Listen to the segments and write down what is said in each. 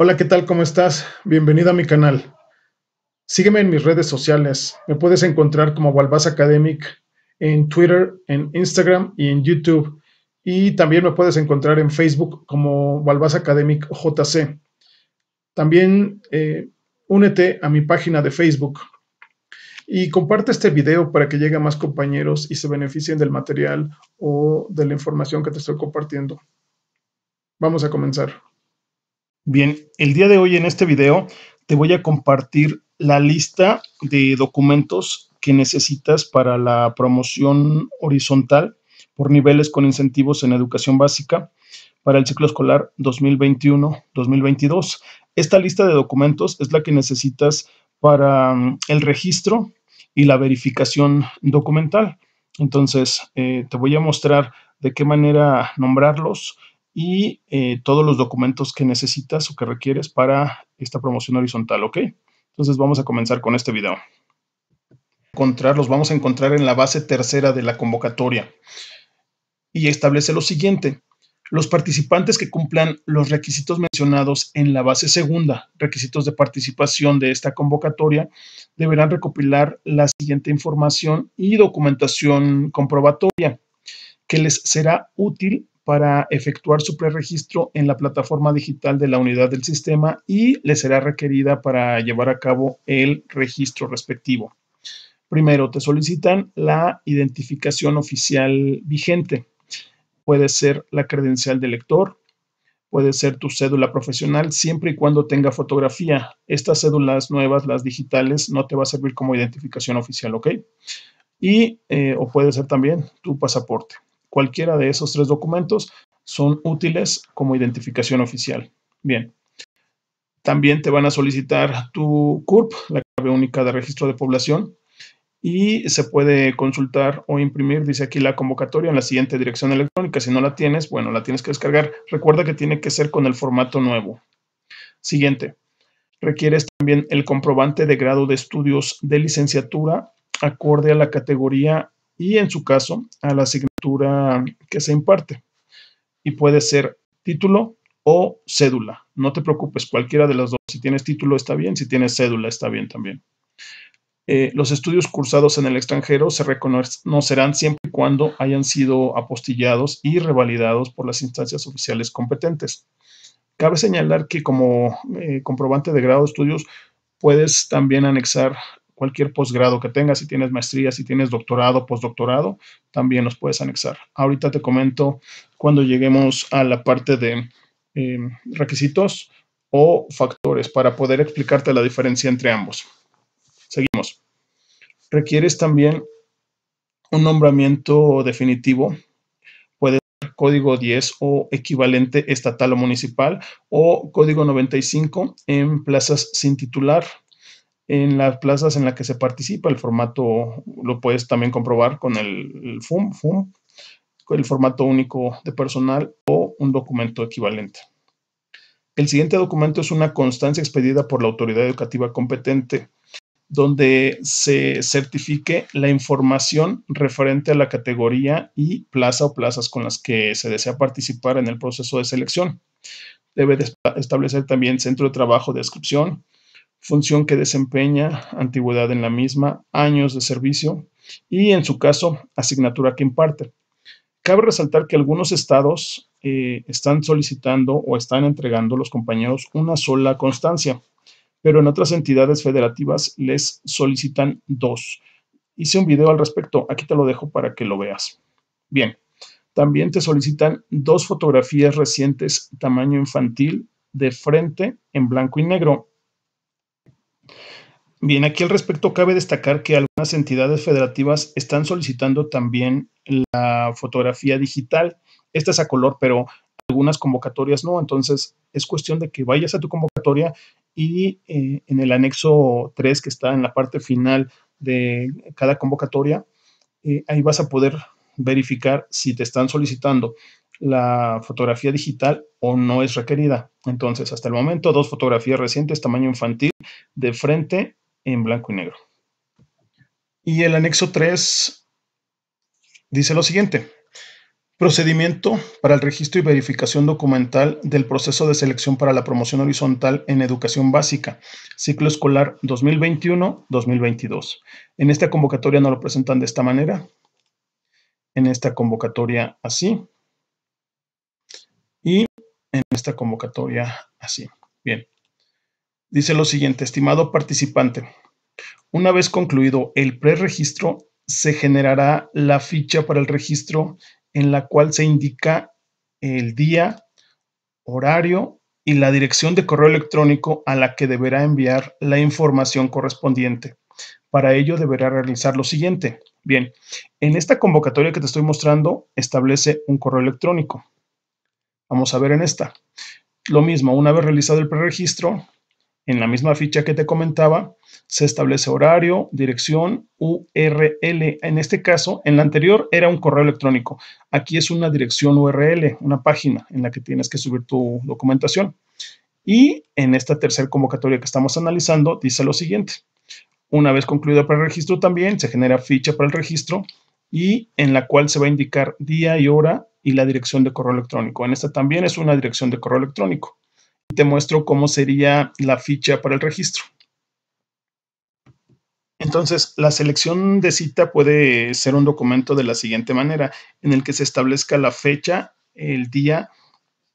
Hola, ¿qué tal? ¿Cómo estás? Bienvenido a mi canal. Sígueme en mis redes sociales. Me puedes encontrar como Balbás Academic en Twitter, en Instagram y en YouTube. Y también me puedes encontrar en Facebook como Balbás Academic JC. También eh, únete a mi página de Facebook y comparte este video para que llegue más compañeros y se beneficien del material o de la información que te estoy compartiendo. Vamos a comenzar. Bien, el día de hoy en este video te voy a compartir la lista de documentos que necesitas para la promoción horizontal por niveles con incentivos en educación básica para el ciclo escolar 2021-2022. Esta lista de documentos es la que necesitas para mm, el registro y la verificación documental. Entonces, eh, te voy a mostrar de qué manera nombrarlos, y eh, todos los documentos que necesitas o que requieres para esta promoción horizontal, ¿ok? Entonces vamos a comenzar con este video. los vamos a encontrar en la base tercera de la convocatoria y establece lo siguiente. Los participantes que cumplan los requisitos mencionados en la base segunda, requisitos de participación de esta convocatoria, deberán recopilar la siguiente información y documentación comprobatoria que les será útil para efectuar su preregistro en la plataforma digital de la unidad del sistema y le será requerida para llevar a cabo el registro respectivo. Primero, te solicitan la identificación oficial vigente. Puede ser la credencial de lector, puede ser tu cédula profesional, siempre y cuando tenga fotografía. Estas cédulas nuevas, las digitales, no te va a servir como identificación oficial, ¿ok? Y, eh, o puede ser también tu pasaporte. Cualquiera de esos tres documentos son útiles como identificación oficial. Bien. También te van a solicitar tu CURP, la clave única de registro de población, y se puede consultar o imprimir, dice aquí la convocatoria, en la siguiente dirección electrónica. Si no la tienes, bueno, la tienes que descargar. Recuerda que tiene que ser con el formato nuevo. Siguiente. Requieres también el comprobante de grado de estudios de licenciatura acorde a la categoría y, en su caso, a la asignación que se imparte y puede ser título o cédula. No te preocupes, cualquiera de las dos. Si tienes título está bien, si tienes cédula está bien también. Eh, los estudios cursados en el extranjero se reconocerán siempre y cuando hayan sido apostillados y revalidados por las instancias oficiales competentes. Cabe señalar que como eh, comprobante de grado de estudios puedes también anexar cualquier posgrado que tengas, si tienes maestría, si tienes doctorado, postdoctorado, también los puedes anexar. Ahorita te comento cuando lleguemos a la parte de em, requisitos o factores para poder explicarte la diferencia entre ambos. Seguimos. Requieres también un nombramiento definitivo. Puede ser código 10 o equivalente estatal o municipal o código 95 en plazas sin titular en las plazas en las que se participa. El formato lo puedes también comprobar con el, FUM, con el formato único de personal o un documento equivalente. El siguiente documento es una constancia expedida por la autoridad educativa competente donde se certifique la información referente a la categoría y plaza o plazas con las que se desea participar en el proceso de selección. Debe establecer también centro de trabajo de descripción, función que desempeña, antigüedad en la misma, años de servicio y, en su caso, asignatura que imparte. Cabe resaltar que algunos estados eh, están solicitando o están entregando a los compañeros una sola constancia, pero en otras entidades federativas les solicitan dos. Hice un video al respecto, aquí te lo dejo para que lo veas. Bien, también te solicitan dos fotografías recientes tamaño infantil de frente en blanco y negro Bien, aquí al respecto cabe destacar que algunas entidades federativas están solicitando también la fotografía digital. Esta es a color, pero algunas convocatorias no. Entonces, es cuestión de que vayas a tu convocatoria y eh, en el anexo 3 que está en la parte final de cada convocatoria, eh, ahí vas a poder verificar si te están solicitando la fotografía digital o no es requerida. Entonces, hasta el momento, dos fotografías recientes, tamaño infantil, de frente en blanco y negro. Y el anexo 3 dice lo siguiente. Procedimiento para el registro y verificación documental del proceso de selección para la promoción horizontal en educación básica, ciclo escolar 2021-2022. En esta convocatoria no lo presentan de esta manera, en esta convocatoria así y en esta convocatoria así. Bien. Dice lo siguiente, estimado participante, una vez concluido el preregistro, se generará la ficha para el registro en la cual se indica el día, horario y la dirección de correo electrónico a la que deberá enviar la información correspondiente. Para ello deberá realizar lo siguiente. Bien, en esta convocatoria que te estoy mostrando establece un correo electrónico. Vamos a ver en esta. Lo mismo, una vez realizado el preregistro, en la misma ficha que te comentaba, se establece horario, dirección, URL. En este caso, en la anterior era un correo electrónico. Aquí es una dirección URL, una página en la que tienes que subir tu documentación. Y en esta tercer convocatoria que estamos analizando, dice lo siguiente. Una vez concluido el registro también, se genera ficha para el registro y en la cual se va a indicar día y hora y la dirección de correo electrónico. En esta también es una dirección de correo electrónico te muestro cómo sería la ficha para el registro. Entonces, la selección de cita puede ser un documento de la siguiente manera, en el que se establezca la fecha, el día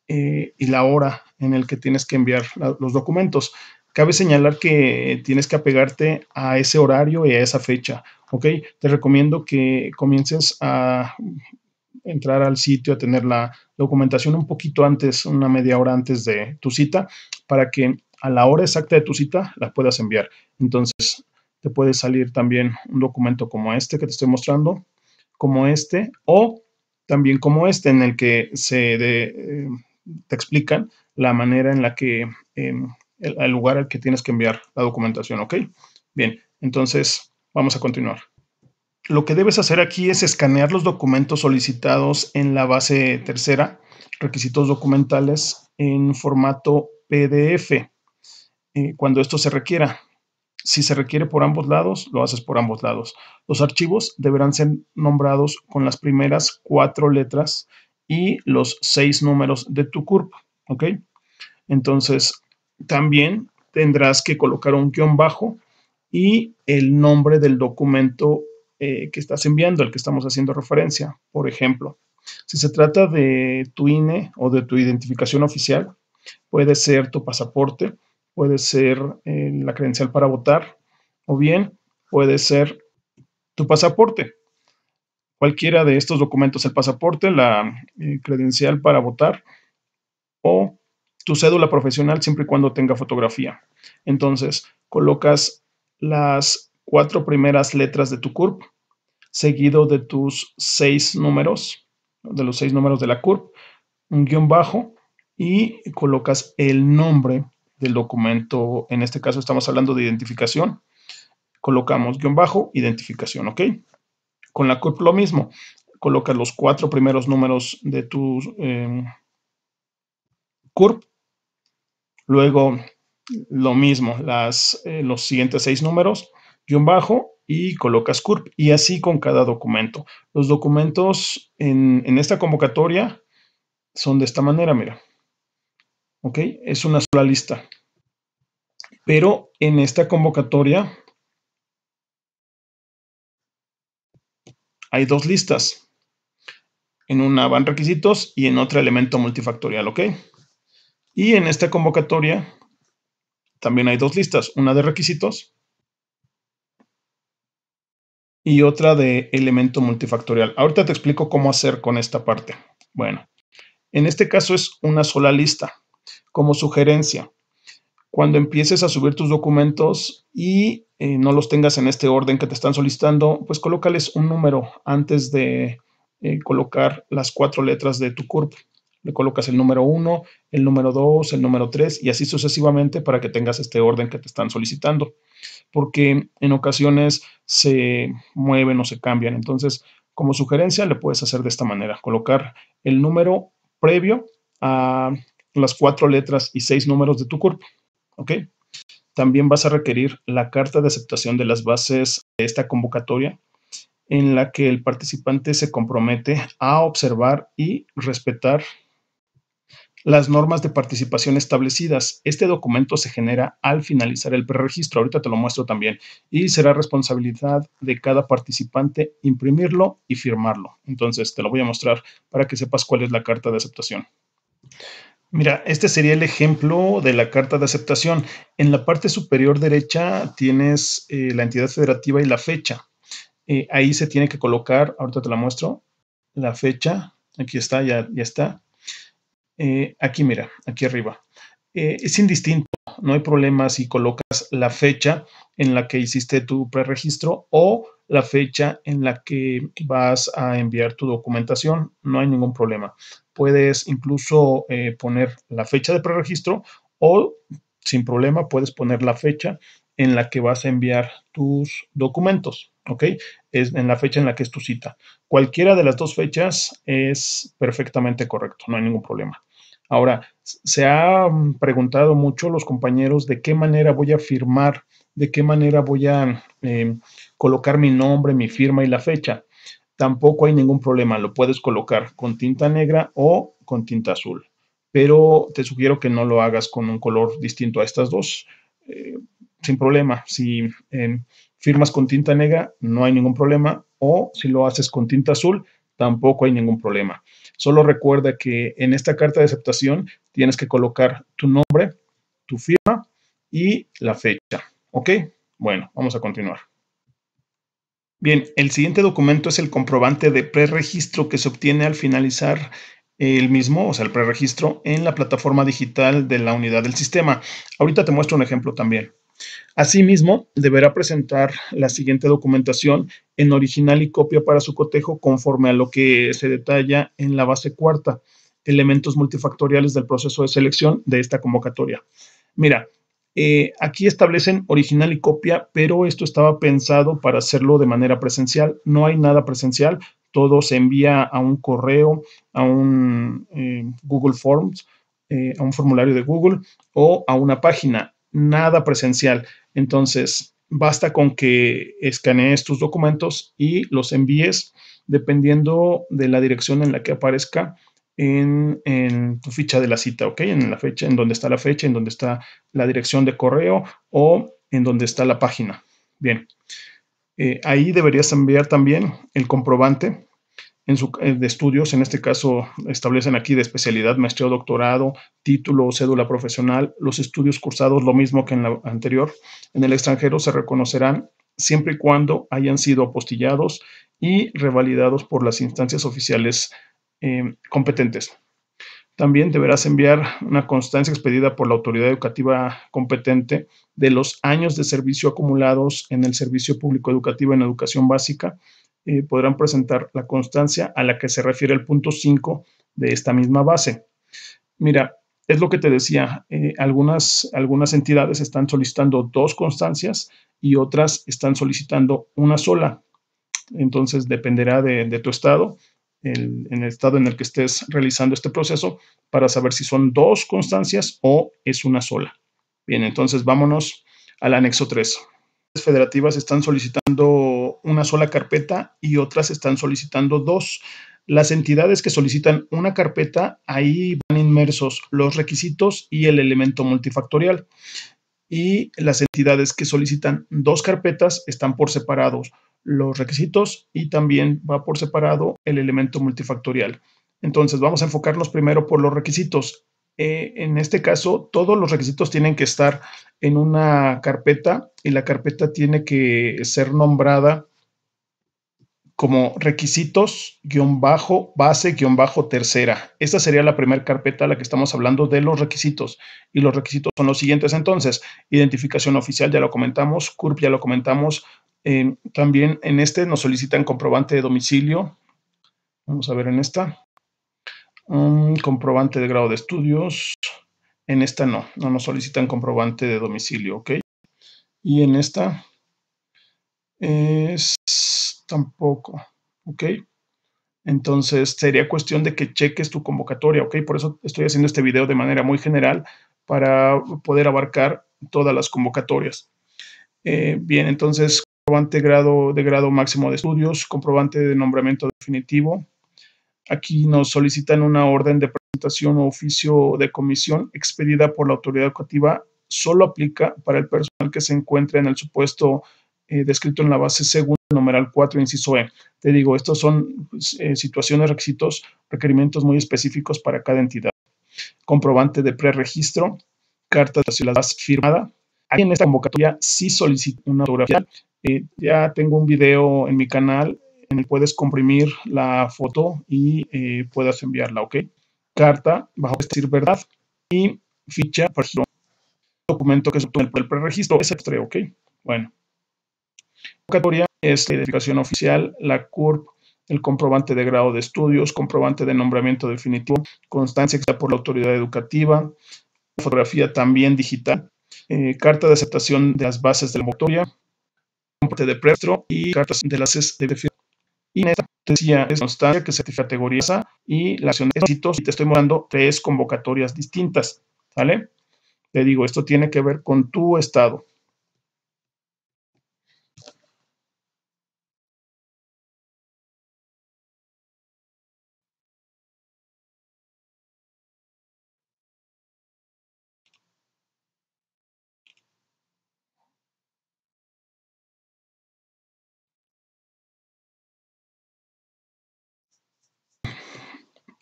eh, y la hora en el que tienes que enviar los documentos. Cabe señalar que tienes que apegarte a ese horario y a esa fecha, ¿ok? Te recomiendo que comiences a entrar al sitio, a tener la documentación un poquito antes, una media hora antes de tu cita, para que a la hora exacta de tu cita la puedas enviar. Entonces, te puede salir también un documento como este que te estoy mostrando, como este, o también como este, en el que se eh, te explican la manera en la que, em, el lugar al que tienes que enviar la documentación, ¿ok? Bien, entonces vamos a continuar lo que debes hacer aquí es escanear los documentos solicitados en la base tercera, requisitos documentales en formato PDF, eh, cuando esto se requiera. Si se requiere por ambos lados, lo haces por ambos lados. Los archivos deberán ser nombrados con las primeras cuatro letras y los seis números de tu CURP, ¿ok? Entonces, también tendrás que colocar un guión bajo y el nombre del documento eh, que estás enviando, al que estamos haciendo referencia. Por ejemplo, si se trata de tu INE o de tu identificación oficial, puede ser tu pasaporte, puede ser eh, la credencial para votar o bien puede ser tu pasaporte. Cualquiera de estos documentos, el pasaporte, la eh, credencial para votar o tu cédula profesional siempre y cuando tenga fotografía. Entonces, colocas las cuatro primeras letras de tu CURP, seguido de tus seis números, de los seis números de la CURP, un guión bajo y colocas el nombre del documento. En este caso estamos hablando de identificación. Colocamos guión bajo, identificación, ¿ok? Con la CURP lo mismo. Colocas los cuatro primeros números de tu eh, CURP. Luego, lo mismo, las, eh, los siguientes seis números guión bajo y colocas CURP y así con cada documento. Los documentos en, en esta convocatoria son de esta manera, mira. ¿Ok? Es una sola lista. Pero en esta convocatoria hay dos listas. En una van requisitos y en otra elemento multifactorial, ¿ok? Y en esta convocatoria también hay dos listas, una de requisitos y otra de elemento multifactorial. Ahorita te explico cómo hacer con esta parte. Bueno, en este caso es una sola lista. Como sugerencia, cuando empieces a subir tus documentos y eh, no los tengas en este orden que te están solicitando, pues colócales un número antes de eh, colocar las cuatro letras de tu CURP. Le colocas el número 1, el número 2, el número 3 y así sucesivamente para que tengas este orden que te están solicitando porque en ocasiones se mueven o se cambian. Entonces, como sugerencia, le puedes hacer de esta manera, colocar el número previo a las cuatro letras y seis números de tu cuerpo. También vas a requerir la carta de aceptación de las bases de esta convocatoria en la que el participante se compromete a observar y respetar las normas de participación establecidas. Este documento se genera al finalizar el preregistro, ahorita te lo muestro también, y será responsabilidad de cada participante imprimirlo y firmarlo. Entonces, te lo voy a mostrar para que sepas cuál es la carta de aceptación. Mira, este sería el ejemplo de la carta de aceptación. En la parte superior derecha tienes eh, la entidad federativa y la fecha. Eh, ahí se tiene que colocar, ahorita te la muestro, la fecha, aquí está, ya está, eh, aquí mira, aquí arriba. Eh, es indistinto, no hay problema si colocas la fecha en la que hiciste tu preregistro o la fecha en la que vas a enviar tu documentación, no hay ningún problema. Puedes incluso eh, poner la fecha de preregistro o sin problema puedes poner la fecha en la que vas a enviar tus documentos. ¿ok? Es en la fecha en la que es tu cita. Cualquiera de las dos fechas es perfectamente correcto, no hay ningún problema. Ahora, se ha mm, preguntado mucho los compañeros de qué manera voy a firmar, de qué manera voy a em, colocar mi nombre, mi firma y la fecha. Tampoco hay ningún problema, lo puedes colocar con tinta negra o con tinta azul, pero te sugiero que no lo hagas con un color distinto a estas dos. Eh, sin problema. Si eh, firmas con tinta negra, no hay ningún problema. O si lo haces con tinta azul, tampoco hay ningún problema. Solo recuerda que en esta carta de aceptación tienes que colocar tu nombre, tu firma y la fecha. ¿Ok? Bueno, vamos a continuar. Bien, el siguiente documento es el comprobante de preregistro que se obtiene al finalizar el mismo, o sea, el preregistro en la plataforma digital de la unidad del sistema. Ahorita te muestro un ejemplo también. Asimismo, deberá presentar la siguiente documentación en original y copia para su cotejo conforme a lo que se detalla en la base cuarta, elementos multifactoriales del proceso de selección de esta convocatoria. Mira, eh, aquí establecen original y copia, pero esto estaba pensado para hacerlo de manera presencial. No hay nada presencial, todo se envía a un correo, a un eh, Google Forms, eh, a un formulario de Google o a una página nada presencial. Entonces, basta con que escanees tus documentos y los envíes dependiendo de la dirección en la que aparezca en, tu ficha de la cita, ¿ok? En la fecha, en donde está la fecha, en donde está la dirección de correo o en donde está la página. Bien. Eh, ahí deberías enviar también el comprobante en su, eh, de estudios, en este caso establecen aquí de especialidad, maestría o doctorado, título o cédula profesional, los estudios cursados, lo mismo que en la anterior, en el extranjero se reconocerán siempre y cuando hayan sido apostillados y revalidados por las instancias oficiales eh, competentes. También deberás enviar una constancia expedida por la autoridad educativa competente de los años de servicio acumulados en el servicio público educativo en educación básica eh, podrán presentar la constancia a la que se refiere el punto 5 de esta misma base. Mira, es lo que te decía, eh, algunas, algunas entidades están solicitando dos constancias y otras están solicitando una sola. Entonces, dependerá de, tu estado, en el estado en el que estés realizando este proceso, para saber si son dos constancias o es una sola. Bien, entonces vámonos al anexo 3 federativas están solicitando una sola carpeta y otras están solicitando dos. Las entidades que solicitan una carpeta, ahí van inmersos los requisitos y el elemento multifactorial. Y las entidades que solicitan dos carpetas están por separados los requisitos y también va por separado el elemento multifactorial. Entonces, vamos a enfocarnos primero por los requisitos. Eh, en este caso, todos los requisitos tienen que estar en una carpeta y la carpeta tiene que ser nombrada como requisitos-base-tercera. Esta sería la primera carpeta a la que estamos hablando de los requisitos. Y los requisitos son los siguientes entonces. Identificación oficial, ya lo comentamos. CURP, ya lo comentamos. también en este nos solicitan comprobante de domicilio. Vamos a ver en esta un comprobante de grado de estudios. En esta no, no nos solicitan comprobante de domicilio, ¿ok? Y en esta es tampoco, ¿ok? Entonces sería cuestión de que cheques tu convocatoria, ¿ok? Por eso estoy haciendo este video de manera muy general para poder abarcar todas las convocatorias. Eh, bien, entonces comprobante grado, de grado máximo de estudios, comprobante de nombramiento definitivo, Aquí nos solicitan una orden de presentación o oficio de comisión expedida por la autoridad educativa. Solo aplica para el personal que se encuentre en el supuesto eh, descrito en la base segunda, numeral 4, inciso E. Te digo, estos son pues, eh, situaciones, requisitos, requerimientos muy específicos para cada entidad. Comprobante de preregistro, carta de vaciladas firmada. Aquí en esta convocatoria sí solicito una autografía. Eh, ya tengo un video en mi canal en puedes comprimir la foto y eh, puedas enviarla, ¿ok? Carta, bajo decir verdad y ficha, personal documento que se obtuvo por el preregistro, es extra, ¿ok? Bueno. categoría es este, la identificación oficial, la CURP, el comprobante de grado de estudios, comprobante de nombramiento definitivo, constancia que está por la autoridad educativa, fotografía también digital, eh, carta de aceptación de las bases de la motoria, de presto y cartas de las de y en esta es constancia que se te categoriza y la acción de éxitos. Y te estoy mostrando tres convocatorias distintas. ¿Vale? Te digo, esto tiene que ver con tu estado.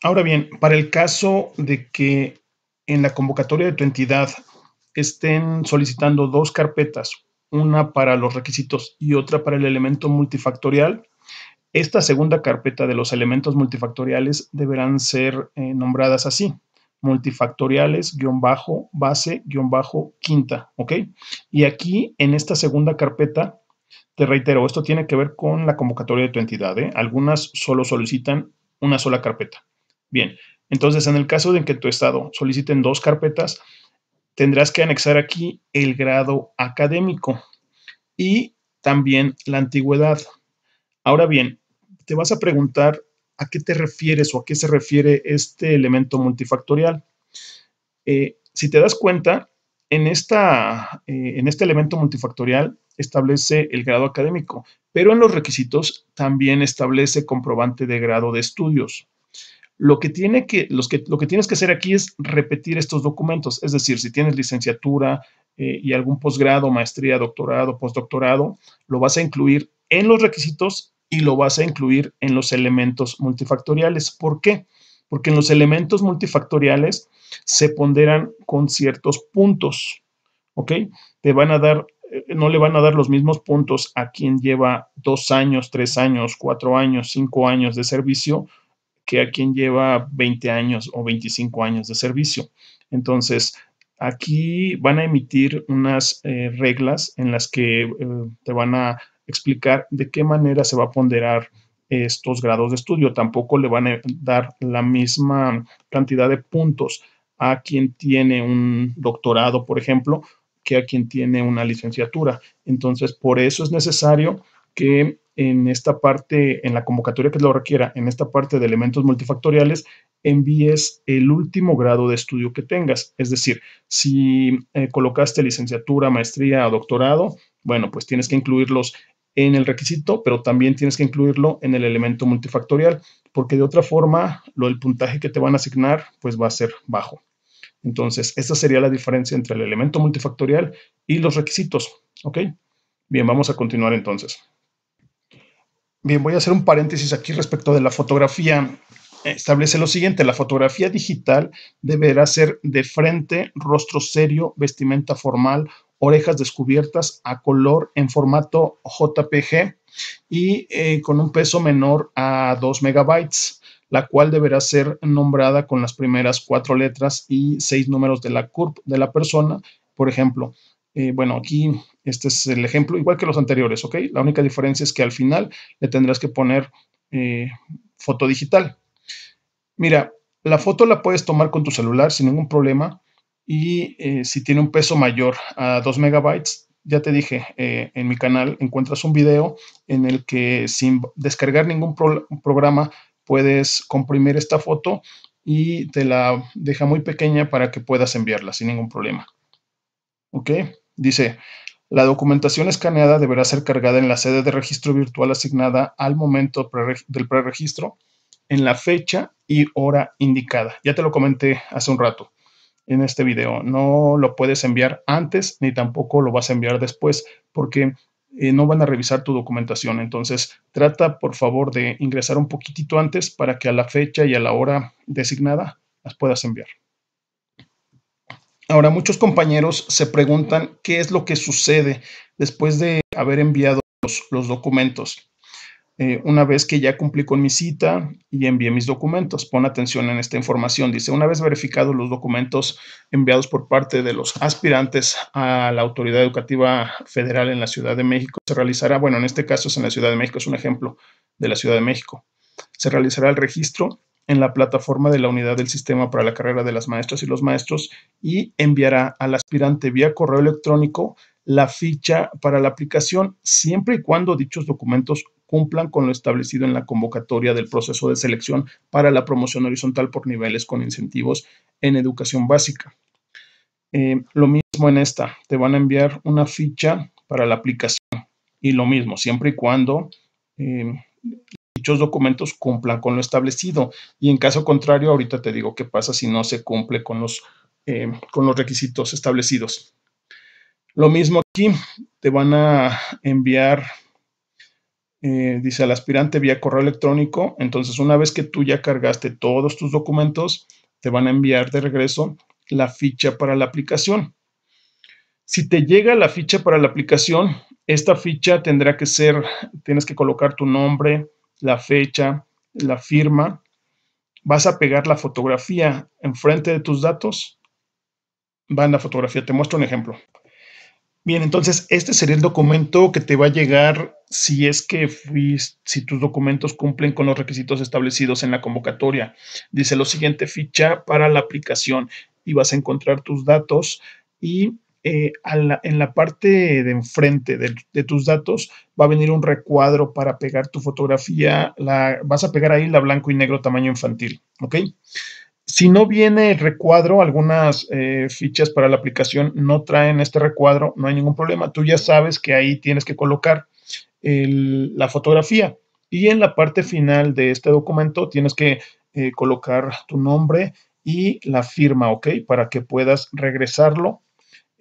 Ahora bien, para el caso de que en la convocatoria de tu entidad estén solicitando dos carpetas, una para los requisitos y otra para el elemento multifactorial, esta segunda carpeta de los elementos multifactoriales deberán ser eh, nombradas así, multifactoriales-base-quinta, ¿ok? Y aquí en esta segunda carpeta, te reitero, esto tiene que ver con la convocatoria de tu entidad, ¿eh? Algunas solo solicitan una sola carpeta. Bien, entonces en el caso de que tu estado soliciten dos carpetas, tendrás que anexar aquí el grado académico y también la antigüedad. Ahora bien, te vas a preguntar a qué te refieres o a qué se refiere este elemento multifactorial. Eh, si te das cuenta, en, eh, en este elemento multifactorial establece el grado académico, pero en los requisitos también establece comprobante de grado de estudios. Lo que, tiene que, los que, lo que tienes que hacer aquí es repetir estos documentos, es decir, si tienes licenciatura eh, y algún posgrado, maestría, doctorado, postdoctorado, lo vas a incluir en los requisitos y lo vas a incluir en los elementos multifactoriales. ¿Por qué? Porque en los elementos multifactoriales se ponderan con ciertos puntos, ¿ok? Te van a dar eh, no le van a dar los mismos puntos a quien lleva dos años, tres años, cuatro años, cinco años de servicio que a quien lleva 20 años o 25 años de servicio. Entonces, aquí van a emitir unas eh, reglas en las que eh, te van a explicar de qué manera se va a ponderar estos grados de estudio. Tampoco le van a dar la misma cantidad de puntos a quien tiene un doctorado, por ejemplo, que a quien tiene una licenciatura. Entonces, por eso es necesario que en esta parte, en la convocatoria que lo requiera, en esta parte de elementos multifactoriales, envíes el último grado de estudio que tengas. Es decir, si eh, colocaste licenciatura, maestría o doctorado, bueno, pues tienes que incluirlos en el requisito, pero también tienes que incluirlo en el elemento multifactorial, porque de otra forma, lo, del puntaje que te van a asignar, pues va a ser bajo. Entonces, esta sería la diferencia entre el elemento multifactorial y los requisitos. ¿Ok? Bien, vamos a continuar entonces. Bien, voy a hacer un paréntesis aquí respecto de la fotografía. Establece lo siguiente, la fotografía digital deberá ser de frente, rostro serio, vestimenta formal, orejas descubiertas a color en formato JPG y eh, con un peso menor a 2 megabytes, la cual deberá ser nombrada con las primeras cuatro letras y seis números de la CURP de la persona. Por ejemplo, eh, bueno, aquí este es el ejemplo, igual que los anteriores, ¿ok? La única diferencia es que al final le tendrás que poner eh, foto digital. Mira, la foto la puedes tomar con tu celular sin ningún problema y eh, si tiene un peso mayor a 2 megabytes, ya te dije, en mi canal encuentras un video en el que sin descargar ningún programa puedes comprimir esta foto y te la deja muy pequeña para que puedas enviarla sin ningún problema. ¿Ok? Dice, la documentación escaneada deberá ser cargada en la sede de registro virtual asignada al momento del preregistro, en la fecha y hora indicada. Ya te lo comenté hace un rato en este video. No lo puedes enviar antes ni tampoco lo vas a enviar después porque eh, no van a revisar tu documentación. Entonces, trata por favor de ingresar un poquitito antes para que a la fecha y a la hora designada las puedas enviar. Ahora, muchos compañeros se preguntan qué es lo que sucede después de haber enviado los, documentos. Eh, una vez que ya cumplí con mi cita y envié mis documentos, pon atención en esta información. Dice, una vez verificados los documentos enviados por parte de los aspirantes a la Autoridad Educativa Federal en la Ciudad de México, se realizará, bueno, en este caso es en la Ciudad de México, es un ejemplo de la Ciudad de México, se realizará el registro en la plataforma de la unidad del sistema para la carrera de las maestras y los maestros y enviará al aspirante vía correo electrónico la ficha para la aplicación siempre y cuando dichos documentos cumplan con lo establecido en la convocatoria del proceso de selección para la promoción horizontal por niveles con incentivos en educación básica. Eh, lo mismo en esta, te van a enviar una ficha para la aplicación y lo mismo, siempre y cuando eh, dichos documentos cumplan con lo establecido. Y en caso contrario, ahorita te digo qué pasa si no se cumple con los, eh, con los requisitos establecidos. Lo mismo aquí, te van a enviar, eh, dice al aspirante vía correo electrónico. Entonces, una vez que tú ya cargaste todos tus documentos, te van a enviar de regreso la ficha para la aplicación. Si te llega la ficha para la aplicación, esta ficha tendrá que ser, tienes que colocar tu nombre, la fecha, la firma. Vas a pegar la fotografía enfrente de tus datos. Va la fotografía. Te muestro un ejemplo. Bien, entonces este sería el documento que te va a llegar si es que si tus documentos cumplen con los requisitos establecidos en la convocatoria. Dice lo siguiente ficha para la aplicación y vas a encontrar tus datos y eh, en la parte de enfrente de, tus datos va a venir un recuadro para pegar tu fotografía. La, vas a pegar ahí la blanco y negro tamaño infantil, ¿ok? Si no viene el recuadro, algunas eh, fichas para la aplicación no traen este recuadro, no hay ningún problema. Tú ya sabes que ahí tienes que colocar la fotografía. Y en la parte final de este documento tienes que eh, colocar tu nombre y la firma, ¿ok? Para que puedas regresarlo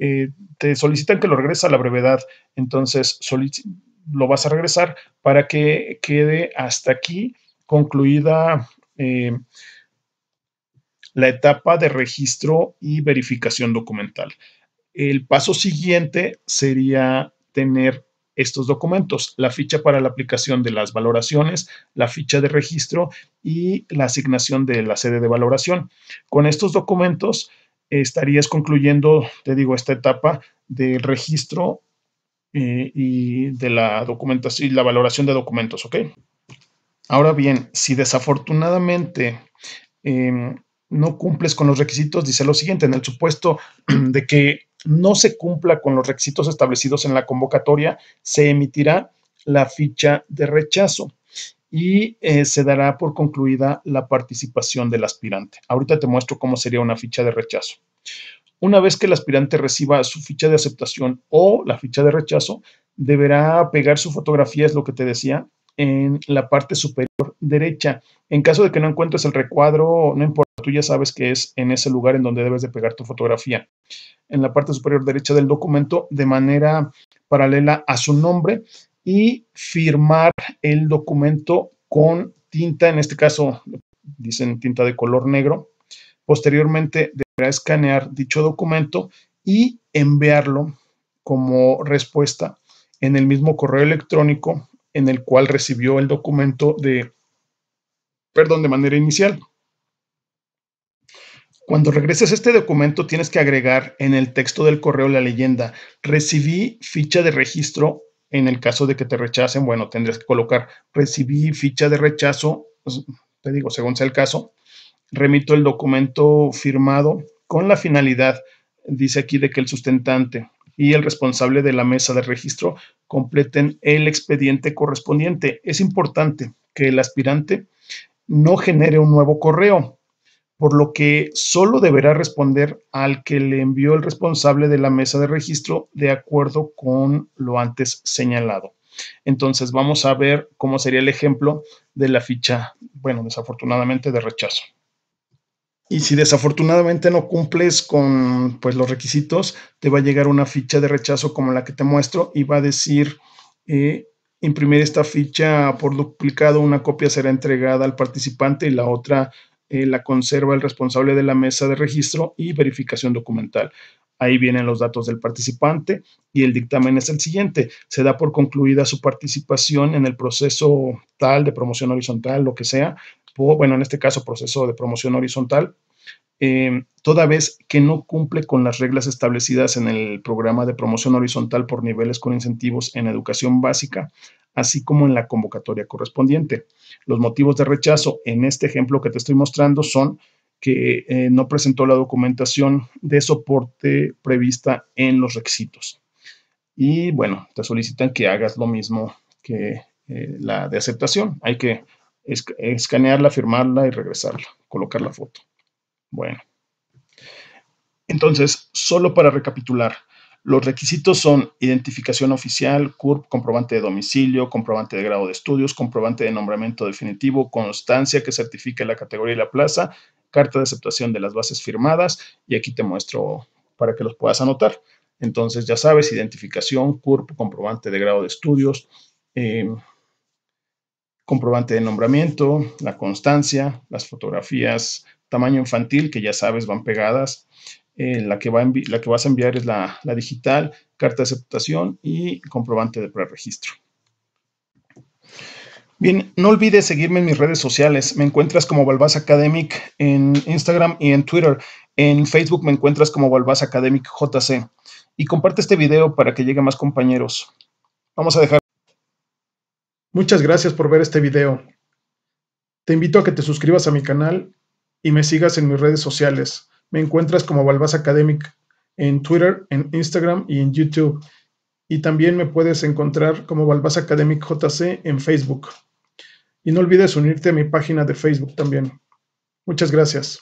eh, te solicitan que lo regreses a la brevedad, entonces lo vas a regresar para que quede hasta aquí concluida eh, la etapa de registro y verificación documental. El paso siguiente sería tener estos documentos, la ficha para la aplicación de las valoraciones, la ficha de registro y la asignación de la sede de valoración. Con estos documentos estarías concluyendo, te digo, esta etapa del registro eh, y de la documentación y la valoración de documentos, ¿ok? Ahora bien, si desafortunadamente em, no cumples con los requisitos, dice lo siguiente, en el supuesto de que no se cumpla con los requisitos establecidos en la convocatoria, se emitirá la ficha de rechazo y eh, se dará por concluida la participación del aspirante. Ahorita te muestro cómo sería una ficha de rechazo. Una vez que el aspirante reciba su ficha de aceptación o la ficha de rechazo, deberá pegar su fotografía, es lo que te decía, en la parte superior derecha. En caso de que no encuentres el recuadro, no importa, tú ya sabes que es en ese lugar en donde debes de pegar tu fotografía. En la parte superior derecha del documento, de manera paralela a su nombre, y firmar el documento con tinta, en este caso dicen tinta de color negro. Posteriormente deberá escanear dicho documento y enviarlo como respuesta en el mismo correo electrónico en el cual recibió el documento de, perdón, de manera inicial. Cuando regreses este documento, tienes que agregar en el texto del correo la leyenda, recibí ficha de registro en el caso de que te rechacen, bueno, tendrías que colocar recibí ficha de rechazo, pues, te digo, según sea el caso, remito el documento firmado con la finalidad, dice aquí, de que el sustentante y el responsable de la mesa de registro completen el expediente correspondiente. Es importante que el aspirante no genere un nuevo correo, por lo que solo deberá responder al que le envió el responsable de la mesa de registro de acuerdo con lo antes señalado. Entonces vamos a ver cómo sería el ejemplo de la ficha, bueno, desafortunadamente de rechazo. Y si desafortunadamente no cumples con pues, los requisitos, te va a llegar una ficha de rechazo como la que te muestro y va a decir eh, imprimir esta ficha por duplicado, una copia será entregada al participante y la otra eh, la conserva el responsable de la mesa de registro y verificación documental. Ahí vienen los datos del participante y el dictamen es el siguiente. Se da por concluida su participación en el proceso tal de promoción horizontal, lo que sea, o, bueno, en este caso proceso de promoción horizontal, em, toda vez que no cumple con las reglas establecidas en el programa de promoción horizontal por niveles con incentivos en educación básica, así como en la convocatoria correspondiente. Los motivos de rechazo en este ejemplo que te estoy mostrando son que eh, no presentó la documentación de soporte prevista en los requisitos. Y bueno, te solicitan que hagas lo mismo que eh, la de aceptación. Hay que escanearla, firmarla y regresarla, colocar la foto. Bueno. Entonces, solo para recapitular, los requisitos son identificación oficial, CURP, comprobante de domicilio, comprobante de grado de estudios, comprobante de nombramiento definitivo, constancia que certifique la categoría y la plaza, carta de aceptación de las bases firmadas y aquí te muestro para que los puedas anotar. Entonces ya sabes, identificación, CURP, comprobante de grado de estudios, em, comprobante de nombramiento, la constancia, las fotografías, tamaño infantil, que ya sabes, van pegadas, eh, la, que va vas a enviar es la, digital, carta de aceptación y comprobante de preregistro. Bien, no olvides seguirme en mis redes sociales. Me encuentras como Balbás Academic en Instagram y en Twitter. En Facebook me encuentras como Balbás Academic JC. Y comparte este video para que llegue más compañeros. Vamos a dejar. Muchas gracias por ver este video. Te invito a que te suscribas a mi canal y me sigas en mis redes sociales. Me encuentras como Balbás Academic en Twitter, en Instagram y en YouTube. Y también me puedes encontrar como Balbás Academic JC en Facebook. Y no olvides unirte a mi página de Facebook también. Muchas gracias.